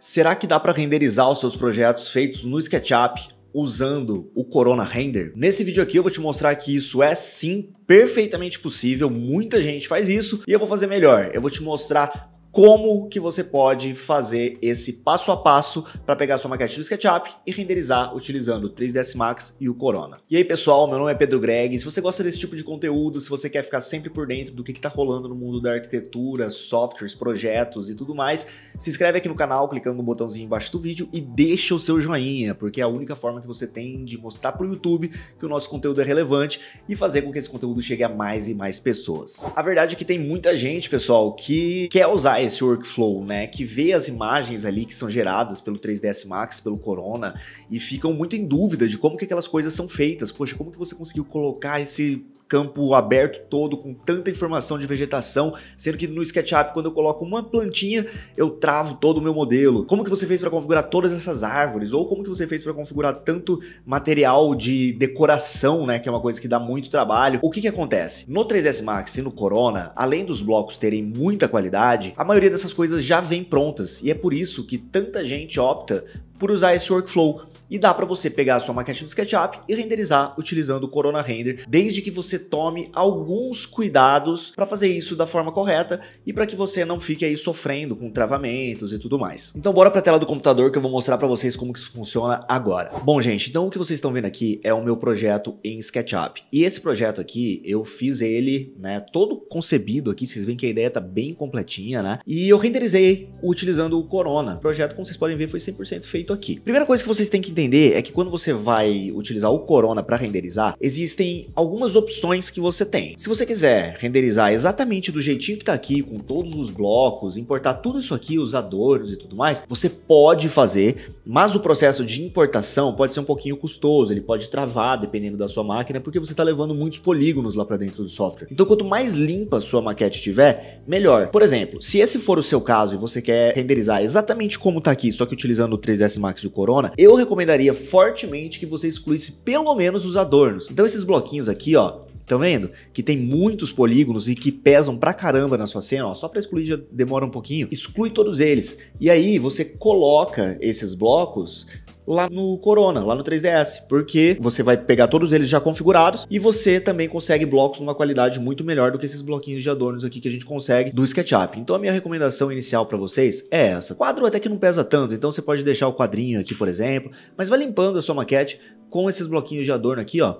Será que dá para renderizar os seus projetos feitos no SketchUp usando o Corona Render? Nesse vídeo aqui eu vou te mostrar que isso é sim perfeitamente possível, muita gente faz isso e eu vou fazer melhor. Eu vou te mostrar como que você pode fazer esse passo a passo para pegar sua maquete do SketchUp e renderizar utilizando o 3ds Max e o Corona. E aí pessoal, meu nome é Pedro Greg, se você gosta desse tipo de conteúdo, se você quer ficar sempre por dentro do que está rolando no mundo da arquitetura, softwares, projetos e tudo mais, se inscreve aqui no canal clicando no botãozinho embaixo do vídeo e deixa o seu joinha, porque é a única forma que você tem de mostrar para o YouTube que o nosso conteúdo é relevante e fazer com que esse conteúdo chegue a mais e mais pessoas. A verdade é que tem muita gente, pessoal, que quer usar criar esse workflow, né? Que vê as imagens ali que são geradas pelo 3ds Max, pelo Corona e ficam muito em dúvida de como que aquelas coisas são feitas. Poxa, como que você conseguiu colocar esse campo aberto todo com tanta informação de vegetação, sendo que no SketchUp quando eu coloco uma plantinha, eu travo todo o meu modelo. Como que você fez para configurar todas essas árvores? Ou como que você fez para configurar tanto material de decoração, né, que é uma coisa que dá muito trabalho? O que que acontece? No 3ds Max e no Corona, além dos blocos terem muita qualidade, a maioria dessas coisas já vem prontas e é por isso que tanta gente opta por usar esse workflow. E dá para você pegar a sua maquete do SketchUp e renderizar utilizando o Corona Render, desde que você tome alguns cuidados para fazer isso da forma correta e para que você não fique aí sofrendo com travamentos e tudo mais. Então bora para a tela do computador que eu vou mostrar para vocês como que isso funciona agora. Bom, gente, então o que vocês estão vendo aqui é o meu projeto em SketchUp. E esse projeto aqui, eu fiz ele, né, todo concebido aqui, vocês veem que a ideia tá bem completinha, né? E eu renderizei utilizando o Corona. O projeto, como vocês podem ver, foi 100% feito aqui. Primeira coisa que vocês têm que entender é que quando você vai utilizar o Corona para renderizar, existem algumas opções que você tem. Se você quiser renderizar exatamente do jeitinho que está aqui, com todos os blocos, importar tudo isso aqui, os adornos e tudo mais, você pode fazer, mas o processo de importação pode ser um pouquinho custoso, ele pode travar dependendo da sua máquina, porque você está levando muitos polígonos lá para dentro do software. Então, quanto mais limpa a sua maquete tiver, melhor. Por exemplo, se esse for o seu caso e você quer renderizar exatamente como está aqui, só que utilizando o 3ds Max e o Corona, eu recomendaria fortemente que você excluísse pelo menos os adornos. Então esses bloquinhos aqui, ó, Estão vendo? Que tem muitos polígonos e que pesam pra caramba na sua cena, ó. Só pra excluir já demora um pouquinho. Exclui todos eles. E aí você coloca esses blocos lá no Corona, lá no 3DS, porque você vai pegar todos eles já configurados e você também consegue blocos numa qualidade muito melhor do que esses bloquinhos de adornos aqui que a gente consegue do SketchUp. Então a minha recomendação inicial para vocês é essa. quadro até que não pesa tanto, então você pode deixar o quadrinho aqui, por exemplo, mas vai limpando a sua maquete com esses bloquinhos de adorno aqui, ó,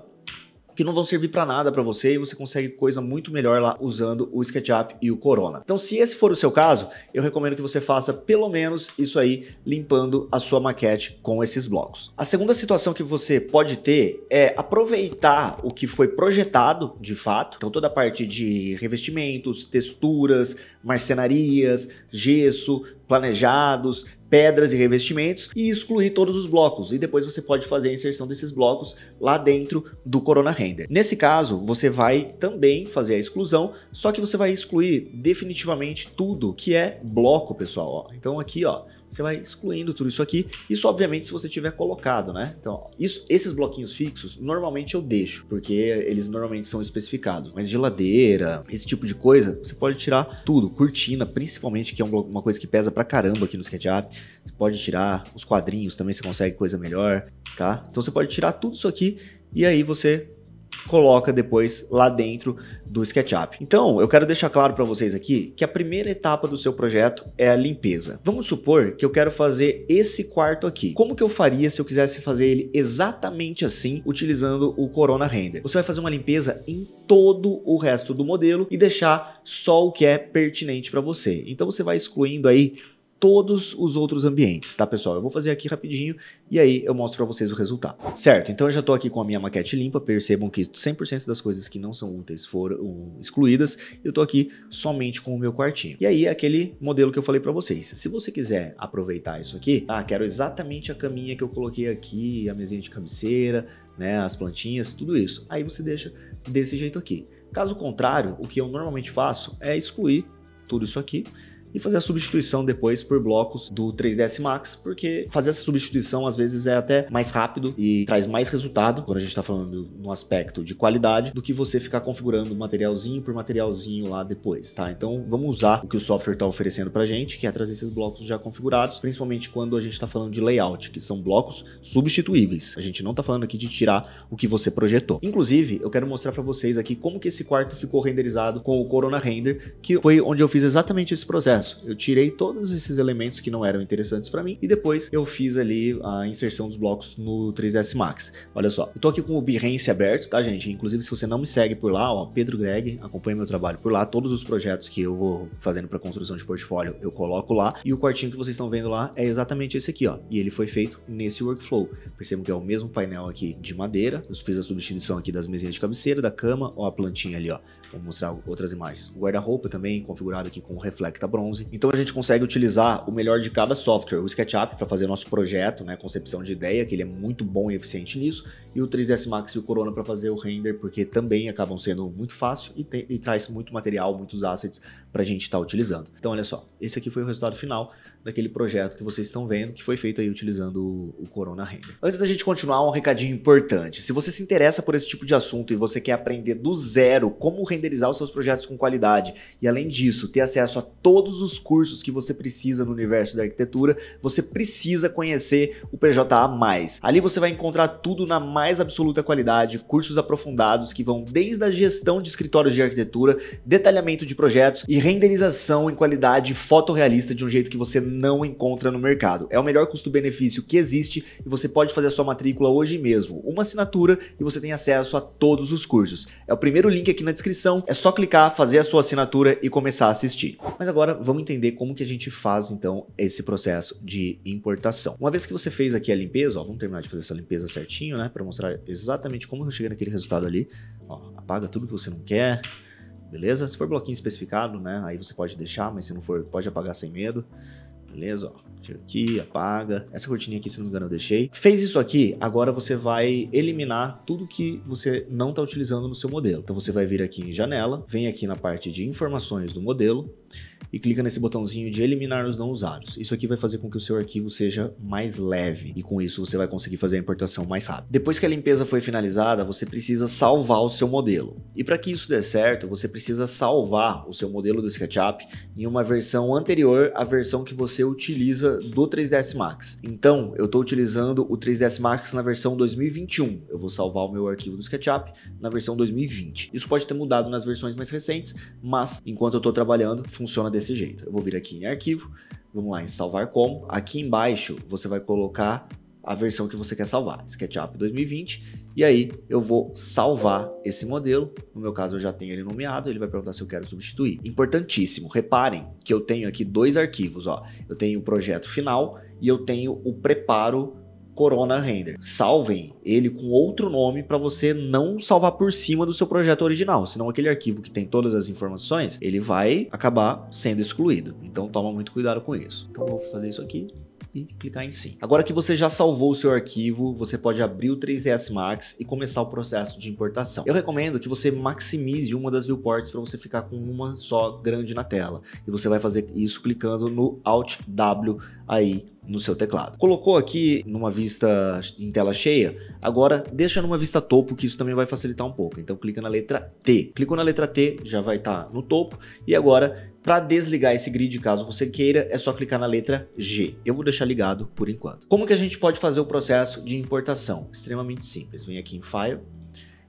que não vão servir para nada para você e você consegue coisa muito melhor lá usando o SketchUp e o Corona. Então, se esse for o seu caso, eu recomendo que você faça pelo menos isso aí, limpando a sua maquete com esses blocos. A segunda situação que você pode ter é aproveitar o que foi projetado de fato, então toda a parte de revestimentos, texturas, marcenarias, gesso, planejados, pedras e revestimentos e excluir todos os blocos. E depois você pode fazer a inserção desses blocos lá dentro do Corona Render. Nesse caso, você vai também fazer a exclusão, só que você vai excluir definitivamente tudo que é bloco, pessoal. Ó. Então aqui, ó, você vai excluindo tudo isso aqui. Isso, obviamente, se você tiver colocado, né? Então, isso, esses bloquinhos fixos, normalmente eu deixo, porque eles normalmente são especificados. Mas geladeira, esse tipo de coisa, você pode tirar tudo. Cortina, principalmente, que é uma coisa que pesa pra caramba aqui no SketchUp. Você pode tirar os quadrinhos também, você consegue coisa melhor, tá? Então, você pode tirar tudo isso aqui e aí você coloca depois lá dentro do SketchUp. Então, eu quero deixar claro para vocês aqui que a primeira etapa do seu projeto é a limpeza. Vamos supor que eu quero fazer esse quarto aqui. Como que eu faria se eu quisesse fazer ele exatamente assim, utilizando o Corona Render? Você vai fazer uma limpeza em todo o resto do modelo e deixar só o que é pertinente para você. Então, você vai excluindo aí todos os outros ambientes, tá, pessoal? Eu vou fazer aqui rapidinho e aí eu mostro para vocês o resultado. Certo, então eu já estou aqui com a minha maquete limpa, percebam que 100% das coisas que não são úteis foram excluídas, eu estou aqui somente com o meu quartinho. E aí é aquele modelo que eu falei para vocês. Se você quiser aproveitar isso aqui, ah, quero exatamente a caminha que eu coloquei aqui, a mesinha de cabeceira, né, as plantinhas, tudo isso. Aí você deixa desse jeito aqui. Caso contrário, o que eu normalmente faço é excluir tudo isso aqui e fazer a substituição depois por blocos do 3ds Max, porque fazer essa substituição às vezes é até mais rápido e traz mais resultado quando a gente está falando no aspecto de qualidade do que você ficar configurando materialzinho por materialzinho lá depois, tá? Então vamos usar o que o software está oferecendo para gente, que é trazer esses blocos já configurados, principalmente quando a gente está falando de layout, que são blocos substituíveis. A gente não está falando aqui de tirar o que você projetou. Inclusive, eu quero mostrar para vocês aqui como que esse quarto ficou renderizado com o Corona Render, que foi onde eu fiz exatamente esse processo processo. Eu tirei todos esses elementos que não eram interessantes para mim e depois eu fiz ali a inserção dos blocos no 3ds Max. Olha só, eu tô aqui com o Behance aberto, tá, gente? Inclusive, se você não me segue por lá, ó, Pedro Greg, acompanha meu trabalho por lá. Todos os projetos que eu vou fazendo para construção de portfólio, eu coloco lá. E o quartinho que vocês estão vendo lá é exatamente esse aqui, ó. E ele foi feito nesse workflow. Percebam que é o mesmo painel aqui de madeira. Eu fiz a substituição aqui das mesinhas de cabeceira, da cama, ó, a plantinha ali, ó. Vou mostrar outras imagens. O guarda-roupa também configurado aqui com reflecta bronze então a gente consegue utilizar o melhor de cada software, o SketchUp para fazer nosso projeto, né, concepção de ideia, que ele é muito bom e eficiente nisso, e o 3ds Max e o Corona para fazer o render, porque também acabam sendo muito fácil e, tem, e traz muito material, muitos assets para a gente estar tá utilizando. Então olha só, esse aqui foi o resultado final daquele projeto que vocês estão vendo, que foi feito aí utilizando o Corona Render. Antes da gente continuar, um recadinho importante. Se você se interessa por esse tipo de assunto e você quer aprender do zero como renderizar os seus projetos com qualidade e, além disso, ter acesso a todos os cursos que você precisa no universo da arquitetura, você precisa conhecer o PJA+. Ali você vai encontrar tudo na mais absoluta qualidade, cursos aprofundados que vão desde a gestão de escritórios de arquitetura, detalhamento de projetos e renderização em qualidade fotorrealista de um jeito que você não encontra no mercado. É o melhor custo-benefício que existe e você pode fazer a sua matrícula hoje mesmo. Uma assinatura e você tem acesso a todos os cursos. É o primeiro link aqui na descrição, é só clicar, fazer a sua assinatura e começar a assistir. Mas agora vamos entender como que a gente faz então esse processo de importação. Uma vez que você fez aqui a limpeza, ó, vamos terminar de fazer essa limpeza certinho, né, para mostrar exatamente como eu cheguei naquele resultado ali. Ó, apaga tudo que você não quer beleza? Se for bloquinho especificado, né, aí você pode deixar, mas se não for, pode apagar sem medo beleza? Ó, tira aqui, apaga. Essa cortininha aqui, se não me engano, eu deixei. Fez isso aqui, agora você vai eliminar tudo que você não está utilizando no seu modelo. Então você vai vir aqui em janela, vem aqui na parte de informações do modelo, e clica nesse botãozinho de eliminar os não usados. Isso aqui vai fazer com que o seu arquivo seja mais leve e com isso você vai conseguir fazer a importação mais rápido. Depois que a limpeza foi finalizada, você precisa salvar o seu modelo. E para que isso dê certo, você precisa salvar o seu modelo do SketchUp em uma versão anterior à versão que você utiliza do 3ds Max. Então, eu estou utilizando o 3ds Max na versão 2021. Eu vou salvar o meu arquivo do SketchUp na versão 2020. Isso pode ter mudado nas versões mais recentes, mas enquanto eu estou trabalhando, funciona desse jeito. Eu vou vir aqui em arquivo, vamos lá em salvar como. Aqui embaixo você vai colocar a versão que você quer salvar, SketchUp 2020, e aí eu vou salvar esse modelo, no meu caso eu já tenho ele nomeado, ele vai perguntar se eu quero substituir. Importantíssimo, reparem que eu tenho aqui dois arquivos, ó. eu tenho o projeto final e eu tenho o preparo Corona Render. Salvem ele com outro nome para você não salvar por cima do seu projeto original, senão aquele arquivo que tem todas as informações, ele vai acabar sendo excluído. Então toma muito cuidado com isso. Então vou fazer isso aqui e clicar em sim. Agora que você já salvou o seu arquivo, você pode abrir o 3ds Max e começar o processo de importação. Eu recomendo que você maximize uma das viewports para você ficar com uma só grande na tela. E você vai fazer isso clicando no Alt W aí no seu teclado. Colocou aqui numa vista em tela cheia, agora deixa numa vista topo que isso também vai facilitar um pouco. Então clica na letra T. Clicou na letra T, já vai estar tá no topo e agora para desligar esse grid, caso você queira, é só clicar na letra G. Eu vou deixar ligado por enquanto. Como que a gente pode fazer o processo de importação? Extremamente simples. Vem aqui em File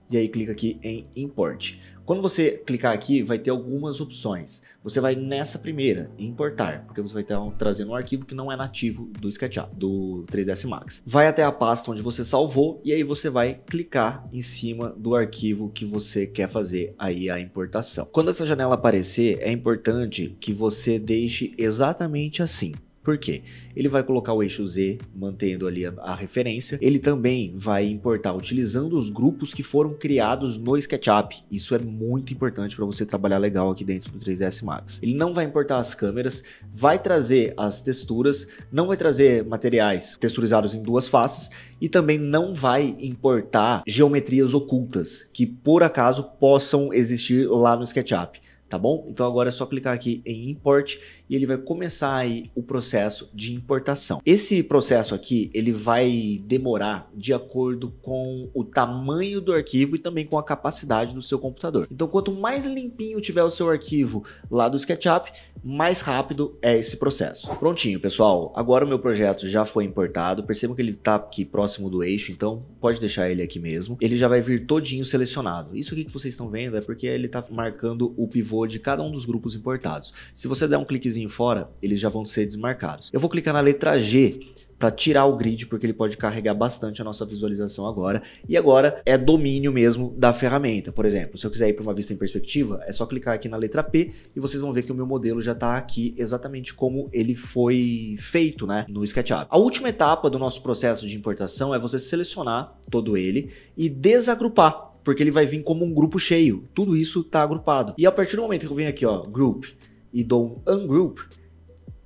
e aí clica aqui em Import. Quando você clicar aqui, vai ter algumas opções. Você vai nessa primeira, importar, porque você vai estar trazendo um arquivo que não é nativo do SketchUp, do 3ds Max. Vai até a pasta onde você salvou e aí você vai clicar em cima do arquivo que você quer fazer aí a importação. Quando essa janela aparecer, é importante que você deixe exatamente assim. Por quê? Ele vai colocar o eixo Z, mantendo ali a, a, referência. Ele também vai importar utilizando os grupos que foram criados no SketchUp. Isso é muito importante para você trabalhar legal aqui dentro do 3ds Max. Ele não vai importar as câmeras, vai trazer as texturas, não vai trazer materiais texturizados em duas faces e também não vai importar geometrias ocultas que por acaso possam existir lá no SketchUp tá bom? Então agora é só clicar aqui em import e ele vai começar aí o processo de importação. Esse processo aqui, ele vai demorar de acordo com o tamanho do arquivo e também com a capacidade do seu computador. Então, quanto mais limpinho tiver o seu arquivo lá do SketchUp, mais rápido é esse processo. Prontinho, pessoal. Agora o meu projeto já foi importado. Percebam que ele está aqui próximo do eixo, então pode deixar ele aqui mesmo. Ele já vai vir todinho selecionado. Isso aqui que vocês estão vendo é porque ele está marcando o pivô de cada um dos grupos importados. Se você der um cliquezinho fora, eles já vão ser desmarcados. Eu vou clicar na letra G para tirar o grid, porque ele pode carregar bastante a nossa visualização agora. E agora é domínio mesmo da ferramenta. Por exemplo, se eu quiser ir para uma vista em perspectiva, é só clicar aqui na letra P e vocês vão ver que o meu modelo já está aqui exatamente como ele foi feito né, no SketchUp. A última etapa do nosso processo de importação é você selecionar todo ele e desagrupar, porque ele vai vir como um grupo cheio. Tudo isso está agrupado. E a partir do momento que eu venho aqui, ó, Group, e do um ungroup,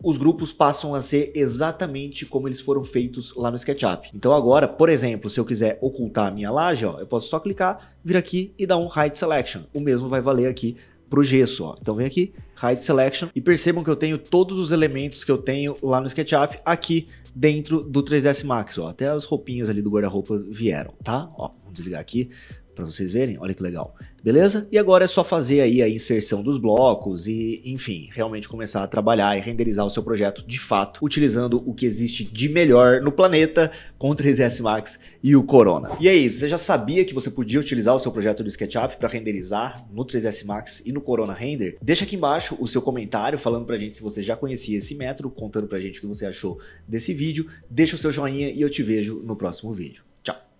os grupos passam a ser exatamente como eles foram feitos lá no SketchUp. Então agora, por exemplo, se eu quiser ocultar a minha laje, ó, eu posso só clicar, vir aqui e dar um Hide Selection. O mesmo vai valer aqui para o gesso. Ó. Então vem aqui, Hide Selection, e percebam que eu tenho todos os elementos que eu tenho lá no SketchUp aqui dentro do 3ds Max. Ó. Até as roupinhas ali do guarda-roupa vieram, tá? Ó, vamos desligar aqui para vocês verem, olha que legal. Beleza? E agora é só fazer aí a inserção dos blocos e, enfim, realmente começar a trabalhar e renderizar o seu projeto de fato, utilizando o que existe de melhor no planeta com o 3ds Max e o Corona. E aí, você já sabia que você podia utilizar o seu projeto do SketchUp para renderizar no 3ds Max e no Corona Render? Deixa aqui embaixo o seu comentário falando a gente se você já conhecia esse método, contando a gente o que você achou desse vídeo. Deixa o seu joinha e eu te vejo no próximo vídeo.